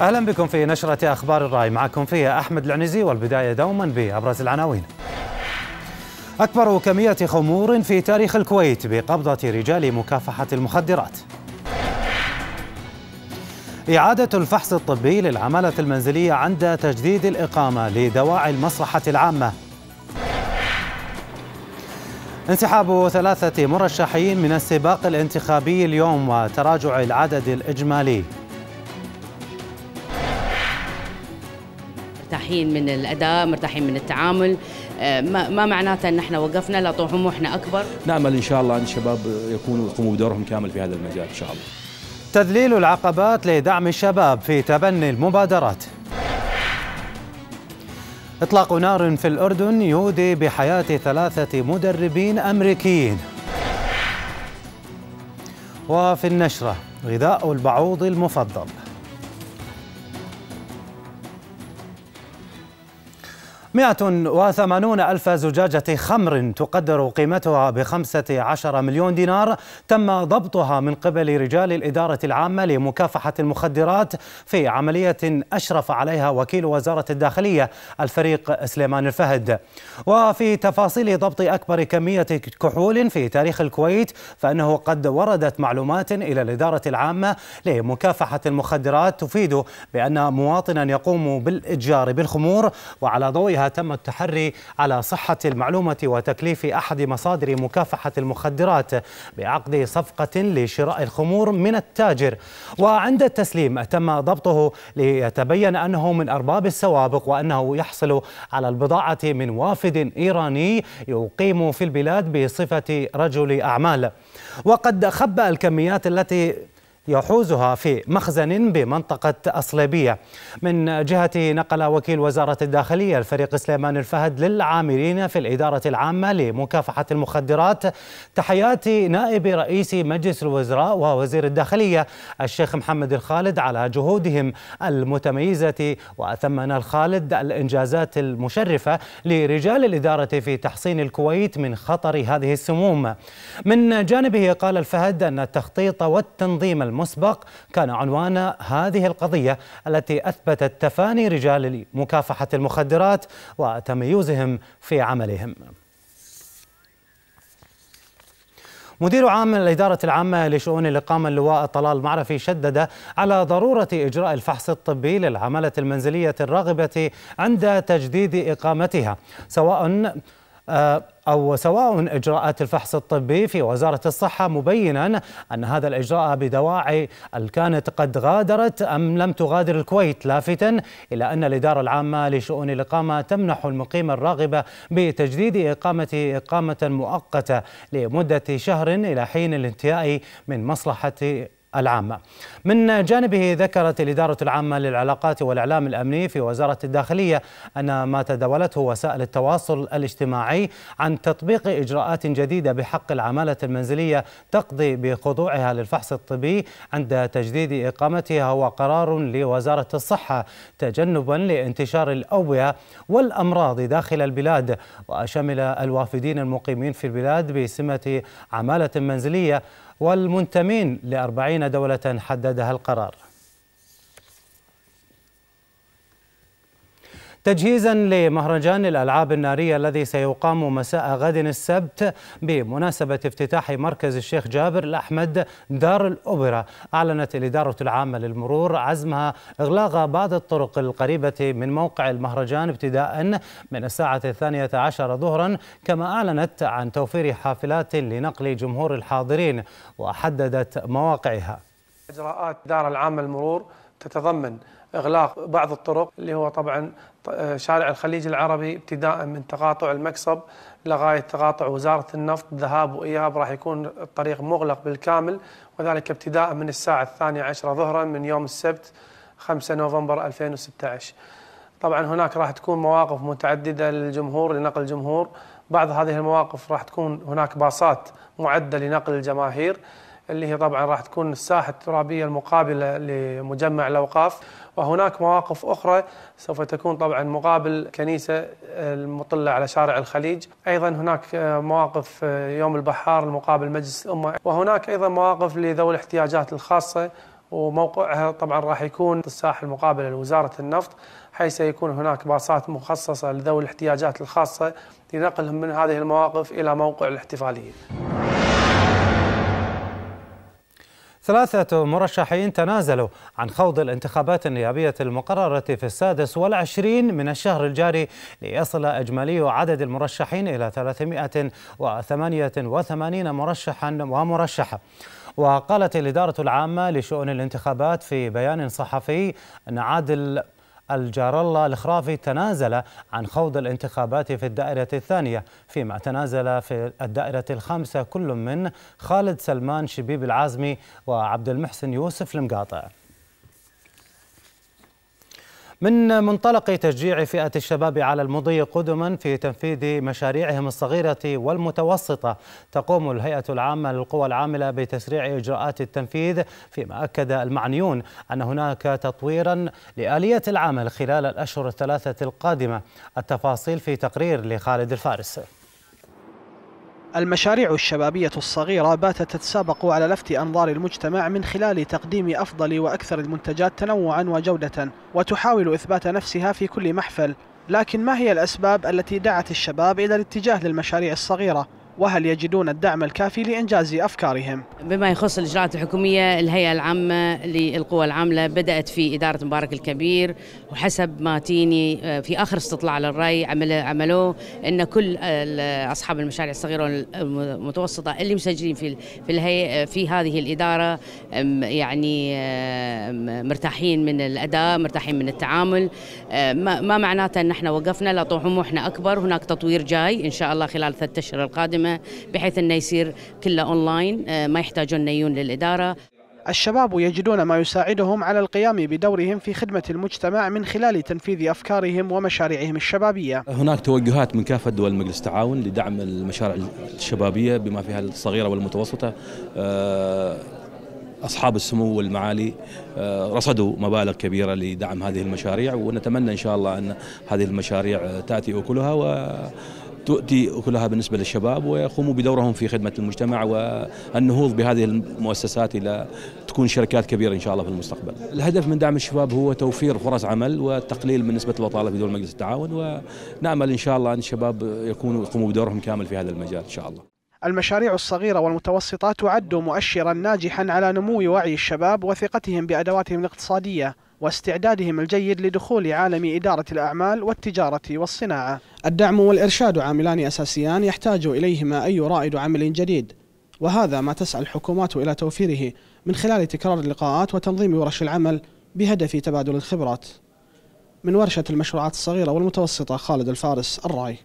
أهلا بكم في نشرة أخبار الرأي معكم فيها أحمد العنزي والبداية دوما بأبرز العناوين أكبر كمية خمور في تاريخ الكويت بقبضة رجال مكافحة المخدرات إعادة الفحص الطبي للعمالة المنزلية عند تجديد الإقامة لدواعي المصلحة العامة انسحاب ثلاثة مرشحين من السباق الانتخابي اليوم وتراجع العدد الإجمالي مرتاحين من الاداء مرتاحين من التعامل آه، ما معناته ان احنا وقفنا لا طموحنا اكبر نامل ان شاء الله ان الشباب يكونوا يقوموا بدورهم كامل في هذا المجال ان شاء الله تذليل العقبات لدعم الشباب في تبني المبادرات إطلاق نار في الأردن يودي بحياة ثلاثة مدربين أمريكيين وفي النشرة غذاء البعوض المفضل 180 ألف زجاجة خمر تقدر قيمتها ب 15 مليون دينار تم ضبطها من قبل رجال الإدارة العامة لمكافحة المخدرات في عملية أشرف عليها وكيل وزارة الداخلية الفريق سليمان الفهد وفي تفاصيل ضبط أكبر كمية كحول في تاريخ الكويت فأنه قد وردت معلومات إلى الإدارة العامة لمكافحة المخدرات تفيد بأن مواطنا يقوم بالإتجار بالخمور وعلى ضوئها خلالها تم التحري على صحة المعلومة وتكليف أحد مصادر مكافحة المخدرات بعقد صفقة لشراء الخمور من التاجر وعند التسليم تم ضبطه ليتبين أنه من أرباب السوابق وأنه يحصل على البضاعة من وافد إيراني يقيم في البلاد بصفة رجل أعمال وقد خبأ الكميات التي يحوزها في مخزن بمنطقة أصليبية من جهته نقل وكيل وزارة الداخلية الفريق سليمان الفهد للعاملين في الإدارة العامة لمكافحة المخدرات تحيات نائب رئيس مجلس الوزراء ووزير الداخلية الشيخ محمد الخالد على جهودهم المتميزة وأثمن الخالد الإنجازات المشرفة لرجال الإدارة في تحصين الكويت من خطر هذه السموم من جانبه قال الفهد أن التخطيط والتنظيم الم مسبق كان عنوان هذه القضية التي أثبتت تفاني رجال مكافحة المخدرات وتميزهم في عملهم مدير عام الإدارة العامة لشؤون الإقامة اللواء طلال معرفي شدد على ضرورة إجراء الفحص الطبي للعملة المنزلية الراغبة عند تجديد إقامتها سواء آه، أو سواء إجراءات الفحص الطبي في وزارة الصحة مبينا أن هذا الإجراء بدواعي كانت قد غادرت أم لم تغادر الكويت لافتا إلى أن الإدارة العامة لشؤون الإقامة تمنح المقيم الراغبة بتجديد إقامته إقامة مؤقتة لمدة شهر إلى حين الانتهاء من مصلحة العامة من جانبه ذكرت الإدارة العامة للعلاقات والإعلام الأمني في وزارة الداخلية أن ما تداولته وسائل التواصل الاجتماعي عن تطبيق إجراءات جديدة بحق العمالة المنزلية تقضي بخضوعها للفحص الطبي عند تجديد إقامتها هو قرار لوزارة الصحة تجنبا لانتشار الأوبئة والأمراض داخل البلاد وشمل الوافدين المقيمين في البلاد بسمة عمالة منزلية والمنتمين لأربعين دولة حددها القرار تجهيزا لمهرجان الألعاب النارية الذي سيقام مساء غد السبت بمناسبة افتتاح مركز الشيخ جابر الأحمد دار الأوبرا أعلنت الإدارة العامة للمرور عزمها إغلاق بعض الطرق القريبة من موقع المهرجان ابتداء من الساعة الثانية عشر ظهرا كما أعلنت عن توفير حافلات لنقل جمهور الحاضرين وحددت مواقعها إجراءات الإدارة العامة للمرور تتضمن إغلاق بعض الطرق اللي هو طبعا آه، شارع الخليج العربي ابتداء من تقاطع المكسب لغاية تقاطع وزارة النفط ذهاب وإياب راح يكون الطريق مغلق بالكامل وذلك ابتداء من الساعة الثانية عشرة ظهرا من يوم السبت 5 نوفمبر 2016 طبعا هناك راح تكون مواقف متعددة للجمهور لنقل الجمهور بعض هذه المواقف راح تكون هناك باصات معدة لنقل الجماهير اللي هي طبعا راح تكون الساحة الترابية المقابلة لمجمع الأوقاف وهناك مواقف أخرى سوف تكون طبعا مقابل كنيسة المطلة على شارع الخليج أيضا هناك مواقف يوم البحار المقابل مجلس الأمة وهناك أيضا مواقف لذوي الاحتياجات الخاصة وموقعها طبعا راح يكون الساحة المقابلة لوزارة النفط حيث سيكون هناك باصات مخصصة لذوي الاحتياجات الخاصة لنقلهم من هذه المواقف إلى موقع الاحتفالية ثلاثة مرشحين تنازلوا عن خوض الانتخابات النيابية المقررة في السادس والعشرين من الشهر الجاري ليصل إجمالي عدد المرشحين إلى 388 مرشحا ومرشحة وقالت الإدارة العامة لشؤون الانتخابات في بيان صحفي أن عادل الجار الله الخرافي تنازل عن خوض الانتخابات في الدائرة الثانية فيما تنازل في الدائرة الخامسة كل من خالد سلمان شبيب العازمي وعبد المحسن يوسف المقاطع من منطلق تشجيع فئة الشباب على المضي قدما في تنفيذ مشاريعهم الصغيرة والمتوسطة تقوم الهيئة العامة للقوى العاملة بتسريع إجراءات التنفيذ فيما أكد المعنيون أن هناك تطويرا لآلية العمل خلال الأشهر الثلاثة القادمة التفاصيل في تقرير لخالد الفارس المشاريع الشبابية الصغيرة باتت تتسابق على لفت أنظار المجتمع من خلال تقديم أفضل وأكثر المنتجات تنوعا وجودة وتحاول إثبات نفسها في كل محفل لكن ما هي الأسباب التي دعت الشباب إلى الاتجاه للمشاريع الصغيرة وهل يجدون الدعم الكافي لإنجاز أفكارهم بما يخص الإجراءات الحكومية الهيئة العامة للقوى العاملة بدأت في إدارة مبارك الكبير وحسب ما تيني آه، في آخر استطلاع للرأي عملوه أن كل أصحاب المشاريع الصغيرة والمتوسطة اللي مسجلين في في الهيئة آه، في هذه الإدارة يعني آه، مرتاحين من الأداء مرتاحين من التعامل ما معناته أن احنا وقفنا لا طموحنا أكبر هناك تطوير جاي إن شاء الله خلال ثلاثة أشهر القادمة الخدمة بحيث أنه يصير كله أونلاين آه، ما يحتاجون نيون للإدارة الشباب يجدون ما يساعدهم على القيام بدورهم في خدمة المجتمع من خلال تنفيذ أفكارهم ومشاريعهم الشبابية هناك توجهات من كافة دول مجلس التعاون لدعم المشاريع الشبابية بما فيها الصغيرة والمتوسطة آه، أصحاب السمو والمعالي آه، رصدوا مبالغ كبيرة لدعم هذه المشاريع ونتمنى إن شاء الله أن هذه المشاريع تأتي أكلها و تؤتي كلها بالنسبة للشباب ويقوموا بدورهم في خدمة المجتمع والنهوض بهذه المؤسسات إلى تكون شركات كبيرة إن شاء الله في المستقبل الهدف من دعم الشباب هو توفير فرص عمل والتقليل من نسبة البطالة في دول مجلس التعاون ونأمل إن شاء الله أن الشباب يكونوا يقوموا بدورهم كامل في هذا المجال إن شاء الله المشاريع الصغيرة والمتوسطة تعد مؤشرا ناجحا على نمو وعي الشباب وثقتهم بأدواتهم الاقتصادية واستعدادهم الجيد لدخول عالم إدارة الأعمال والتجارة والصناعة. الدعم والإرشاد عاملان أساسيان يحتاج إليهما أي رائد عمل جديد، وهذا ما تسعى الحكومات إلى توفيره من خلال تكرار اللقاءات وتنظيم ورش العمل بهدف تبادل الخبرات. من ورشة المشروعات الصغيرة والمتوسطة خالد الفارس الراي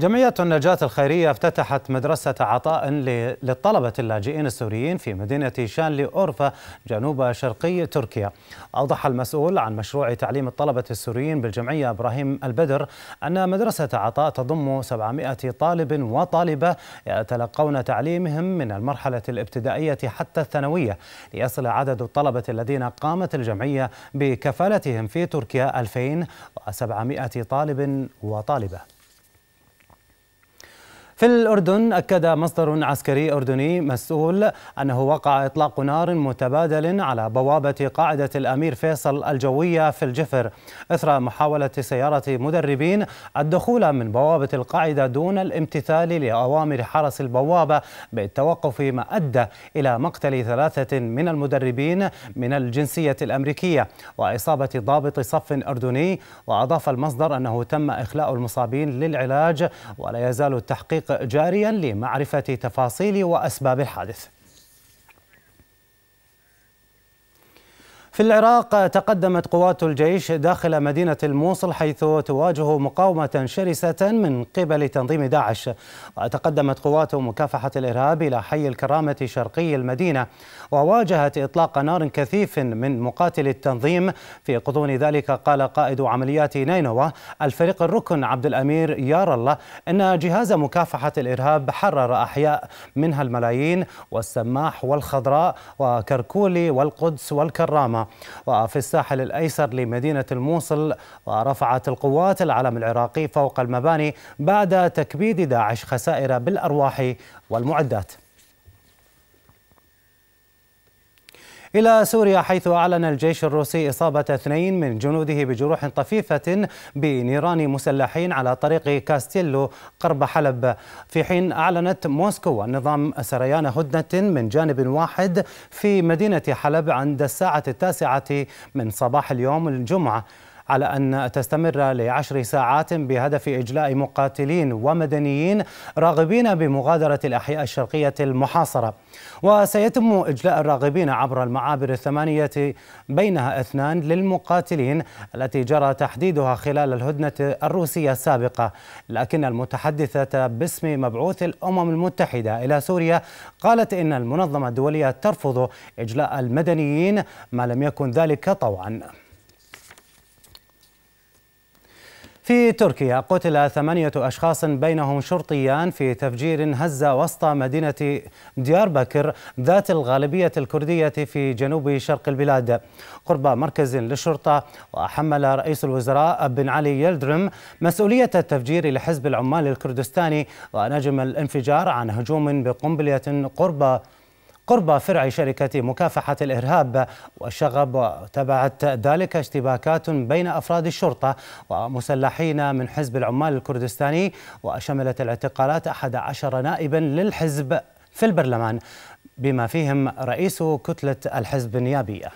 جمعية النجاة الخيرية افتتحت مدرسة عطاء للطلبة اللاجئين السوريين في مدينة شانلي أورفا جنوب شرقي تركيا أوضح المسؤول عن مشروع تعليم الطلبة السوريين بالجمعية إبراهيم البدر أن مدرسة عطاء تضم 700 طالب وطالبة يتلقون تعليمهم من المرحلة الابتدائية حتى الثانوية ليصل عدد الطلبة الذين قامت الجمعية بكفالتهم في تركيا 2700 طالب وطالبة في الأردن أكد مصدر عسكري أردني مسؤول أنه وقع إطلاق نار متبادل على بوابة قاعدة الأمير فيصل الجوية في الجفر إثر محاولة سيارة مدربين الدخول من بوابة القاعدة دون الامتثال لأوامر حرس البوابة بالتوقف ما أدى إلى مقتل ثلاثة من المدربين من الجنسية الأمريكية وإصابة ضابط صف أردني وأضاف المصدر أنه تم إخلاء المصابين للعلاج ولا يزال التحقيق جاريا لمعرفة تفاصيل وأسباب الحادث في العراق تقدمت قوات الجيش داخل مدينة الموصل حيث تواجه مقاومة شرسة من قبل تنظيم داعش وتقدمت قوات مكافحة الإرهاب إلى حي الكرامة شرقي المدينة وواجهت إطلاق نار كثيف من مقاتل التنظيم في غضون ذلك قال قائد عمليات نينوى الفريق الركن عبد الأمير يار الله أن جهاز مكافحة الإرهاب حرر أحياء منها الملايين والسماح والخضراء وكركولي والقدس والكرامة وفي الساحل الأيسر لمدينة الموصل ورفعت القوات العلم العراقي فوق المباني بعد تكبيد داعش خسائر بالأرواح والمعدات إلى سوريا حيث أعلن الجيش الروسي إصابة اثنين من جنوده بجروح طفيفة بنيران مسلحين على طريق كاستيلو قرب حلب في حين أعلنت موسكو النظام سريان هدنة من جانب واحد في مدينة حلب عند الساعة التاسعة من صباح اليوم الجمعة على أن تستمر لعشر ساعات بهدف إجلاء مقاتلين ومدنيين راغبين بمغادرة الأحياء الشرقية المحاصرة وسيتم إجلاء الراغبين عبر المعابر الثمانية بينها اثنان للمقاتلين التي جرى تحديدها خلال الهدنة الروسية السابقة لكن المتحدثة باسم مبعوث الأمم المتحدة إلى سوريا قالت إن المنظمة الدولية ترفض إجلاء المدنيين ما لم يكن ذلك طوعا في تركيا قتل ثمانية أشخاص بينهم شرطيان في تفجير هز وسط مدينة ديار بكر ذات الغالبية الكردية في جنوب شرق البلاد قرب مركز للشرطة وحمل رئيس الوزراء بن علي يلدرم مسؤولية التفجير لحزب العمال الكردستاني ونجم الانفجار عن هجوم بقنبلة قرب قرب فرع شركة مكافحة الإرهاب وشغب وتبعت ذلك اشتباكات بين أفراد الشرطة ومسلحين من حزب العمال الكردستاني وشملت الاعتقالات 11 نائبا للحزب في البرلمان بما فيهم رئيس كتلة الحزب النيابية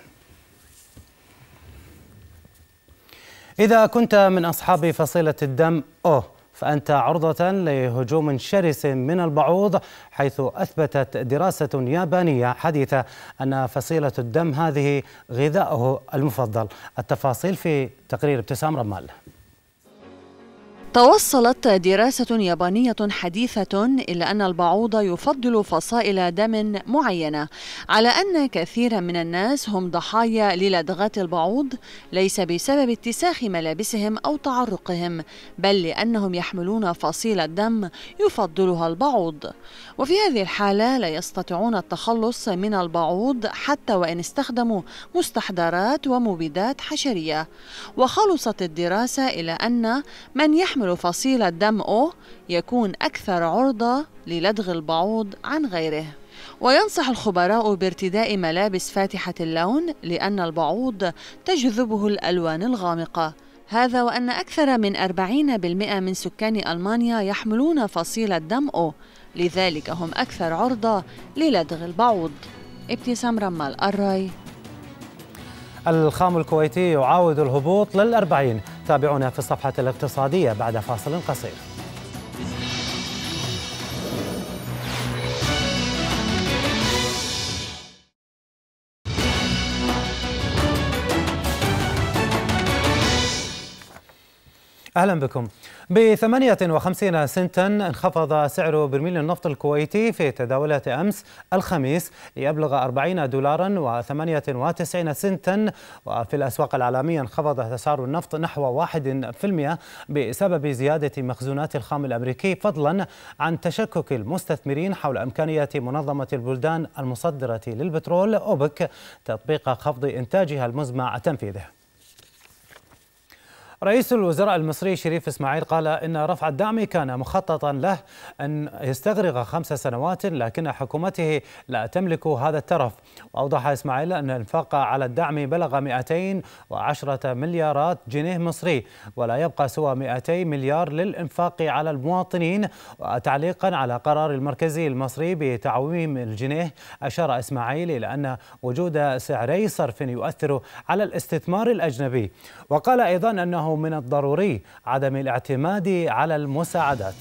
إذا كنت من أصحاب فصيلة الدم أوه فأنت عرضة لهجوم شرس من البعوض حيث أثبتت دراسة يابانية حديثة أن فصيلة الدم هذه غذائه المفضل التفاصيل في تقرير ابتسام رمال توصلت دراسة يابانية حديثة إلى أن البعوض يفضل فصائل دم معينة على أن كثيرا من الناس هم ضحايا للدغات البعوض ليس بسبب اتساخ ملابسهم أو تعرقهم بل لأنهم يحملون فصيلة دم يفضلها البعوض وفي هذه الحالة لا يستطيعون التخلص من البعوض حتى وإن استخدموا مستحضرات ومبيدات حشرية وخلصت الدراسة إلى أن من يحمل يحتمل فصيل الدم O يكون أكثر عرضة للدغ البعوض عن غيره وينصح الخبراء بارتداء ملابس فاتحة اللون لأن البعوض تجذبه الألوان الغامقة هذا وأن أكثر من 40% من سكان ألمانيا يحملون فصيل الدم O لذلك هم أكثر عرضة للدغ البعوض ابتسام رمال الراي الخام الكويتي يعاود الهبوط للأربعين تابعونا في الصفحة الاقتصادية بعد فاصل قصير أهلا بكم ب 58 سنتا انخفض سعر برميل النفط الكويتي في تداولة أمس الخميس ليبلغ 40 دولارا و98 سنتا وفي الأسواق العالمية انخفض أسعار النفط نحو 1% بسبب زيادة مخزونات الخام الأمريكي فضلا عن تشكك المستثمرين حول إمكانية منظمة البلدان المصدرة للبترول أوبك تطبيق خفض إنتاجها المزمع تنفيذه رئيس الوزراء المصري شريف اسماعيل قال ان رفع الدعم كان مخططا له ان يستغرق خمس سنوات لكن حكومته لا تملك هذا الترف واوضح اسماعيل ان الانفاق على الدعم بلغ 210 مليارات جنيه مصري ولا يبقى سوى 200 مليار للانفاق على المواطنين وتعليقا على قرار المركزي المصري بتعويم الجنيه اشار اسماعيل الى ان وجود سعري صرف يؤثر على الاستثمار الاجنبي وقال ايضا انه من الضروري عدم الاعتماد على المساعدات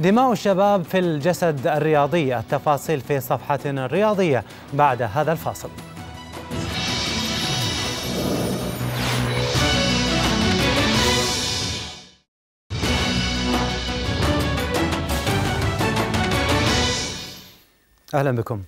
دماء الشباب في الجسد الرياضي التفاصيل في صفحتنا الرياضية بعد هذا الفاصل أهلا بكم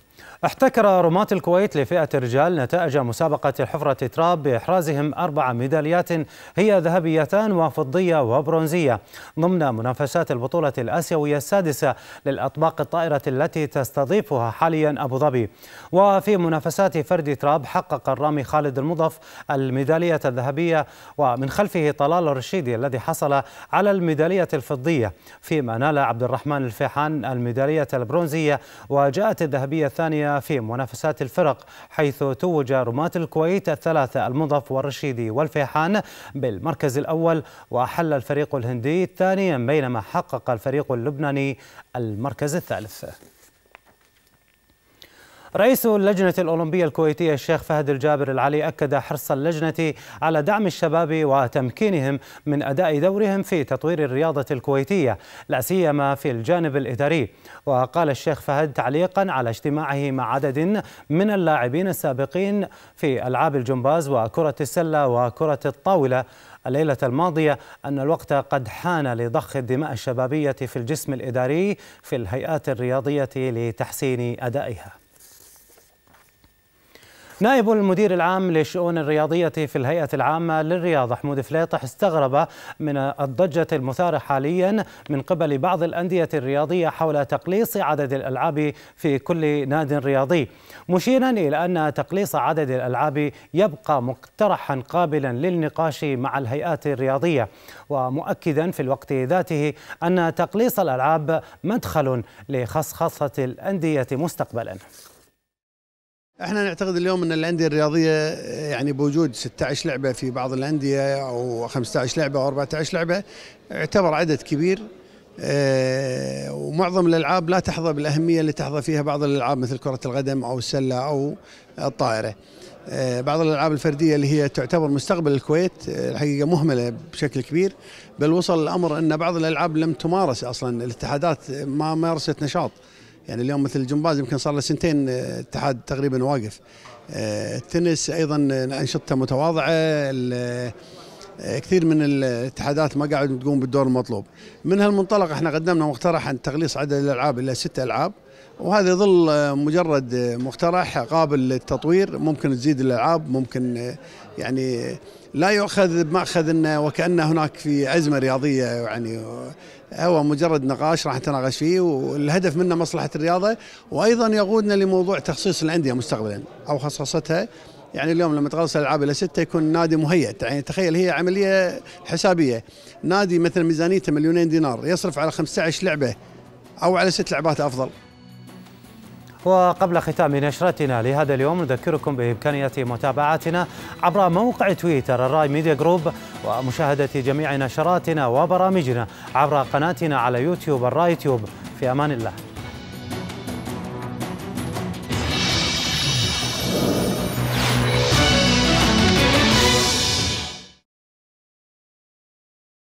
احتكر رماة الكويت لفئة الرجال نتائج مسابقة الحفرة تراب بإحرازهم أربع ميداليات هي ذهبيتان وفضية وبرونزية ضمن منافسات البطولة الآسيوية السادسة للأطباق الطائرة التي تستضيفها حاليا أبو ظبي وفي منافسات فرد تراب حقق الرامي خالد المضف الميدالية الذهبية ومن خلفه طلال الرشيدي الذي حصل على الميدالية الفضية فيما نال عبد الرحمن الفيحان الميدالية البرونزية وجاءت الذهبية الثانية في منافسات الفرق حيث توج رماة الكويت الثلاثة المضف والرشيدي والفيحان بالمركز الأول وحل الفريق الهندي الثاني بينما حقق الفريق اللبناني المركز الثالث رئيس اللجنة الأولمبية الكويتية الشيخ فهد الجابر العلي أكد حرص اللجنة على دعم الشباب وتمكينهم من أداء دورهم في تطوير الرياضة الكويتية لا سيما في الجانب الإداري وقال الشيخ فهد تعليقا على اجتماعه مع عدد من اللاعبين السابقين في ألعاب الجمباز وكرة السلة وكرة الطاولة الليلة الماضية أن الوقت قد حان لضخ الدماء الشبابية في الجسم الإداري في الهيئات الرياضية لتحسين أدائها نائب المدير العام للشؤون الرياضية في الهيئة العامة للرياضة حمود فليطح استغرب من الضجة المثارة حاليا من قبل بعض الأندية الرياضية حول تقليص عدد الألعاب في كل ناد رياضي مشيرا إلى أن تقليص عدد الألعاب يبقى مقترحا قابلا للنقاش مع الهيئات الرياضية ومؤكدا في الوقت ذاته أن تقليص الألعاب مدخل لخصخصة الأندية مستقبلا احنا نعتقد اليوم ان الانديه الرياضيه يعني بوجود 16 لعبه في بعض الانديه او 15 لعبه او 14 لعبه يعتبر عدد كبير آه، ومعظم الالعاب لا تحظى بالاهميه اللي تحظى فيها بعض الالعاب مثل كره القدم او السله او الطائره. آه، بعض الالعاب الفرديه اللي هي تعتبر مستقبل الكويت آه، الحقيقه مهمله بشكل كبير بل وصل الامر ان بعض الالعاب لم تمارس اصلا الاتحادات ما مارست نشاط. يعني اليوم مثل الجمباز يمكن صار له سنتين آه، اتحاد تقريبا واقف آه، التنس ايضا آه، انشطته متواضعه كثير من الاتحادات ما قاعد تقوم بالدور المطلوب من هالمنطلق احنا قدمنا مقترح عن تقليص عدد الالعاب الى ست العاب وهذا يظل مجرد مقترح قابل للتطوير ممكن تزيد الالعاب ممكن يعني لا يؤخذ بماخذ انه وكان هناك في ازمه رياضيه يعني هو مجرد نقاش راح نتناقش فيه والهدف منه مصلحه الرياضه وايضا يقودنا لموضوع تخصيص الانديه مستقبلا او خصصتها يعني اليوم لما تخلص الالعاب الى سته يكون نادي مهيئ يعني تخيل هي عمليه حسابيه نادي مثلا ميزانيته مليونين دينار يصرف على 15 لعبه او على ست لعبات افضل وقبل ختام نشرتنا لهذا اليوم نذكركم بإمكانية متابعتنا عبر موقع تويتر الراي ميديا جروب ومشاهدة جميع نشراتنا وبرامجنا عبر قناتنا على يوتيوب الراي تيوب في أمان الله